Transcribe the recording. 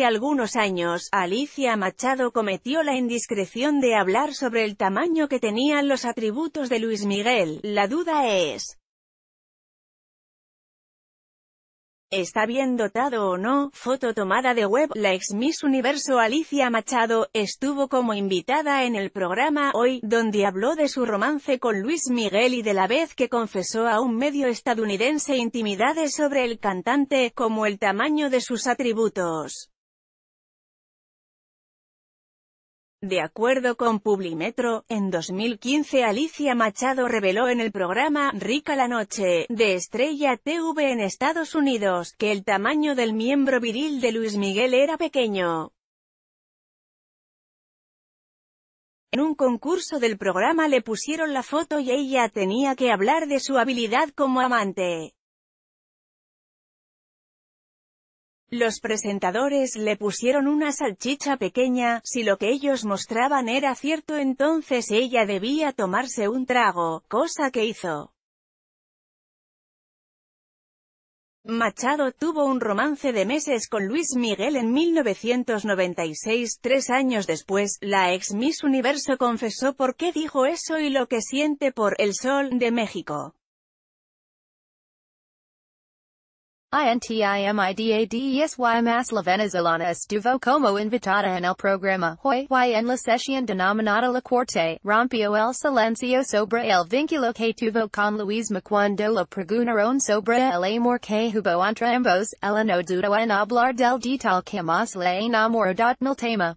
Hace algunos años, Alicia Machado cometió la indiscreción de hablar sobre el tamaño que tenían los atributos de Luis Miguel. La duda es, ¿Está bien dotado o no? Foto tomada de web, la ex Miss Universo Alicia Machado, estuvo como invitada en el programa Hoy, donde habló de su romance con Luis Miguel y de la vez que confesó a un medio estadounidense intimidades sobre el cantante, como el tamaño de sus atributos. De acuerdo con Publimetro, en 2015 Alicia Machado reveló en el programa Rica la Noche, de Estrella TV en Estados Unidos, que el tamaño del miembro viril de Luis Miguel era pequeño. En un concurso del programa le pusieron la foto y ella tenía que hablar de su habilidad como amante. Los presentadores le pusieron una salchicha pequeña, si lo que ellos mostraban era cierto entonces ella debía tomarse un trago, cosa que hizo. Machado tuvo un romance de meses con Luis Miguel en 1996, tres años después, la ex Miss Universo confesó por qué dijo eso y lo que siente por «El Sol» de México. INTIMIDADESY Maslov Venezuelana Estuvo como invitada en el programa Hoy y en la sesión denominada La Corte, rompió el silencio sobre el vínculo que tuvo con LUIS cuando la preguntaron sobre el amor que hubo entre ambos, ella no dudó en hablar del detalle que más le enamoró del tema.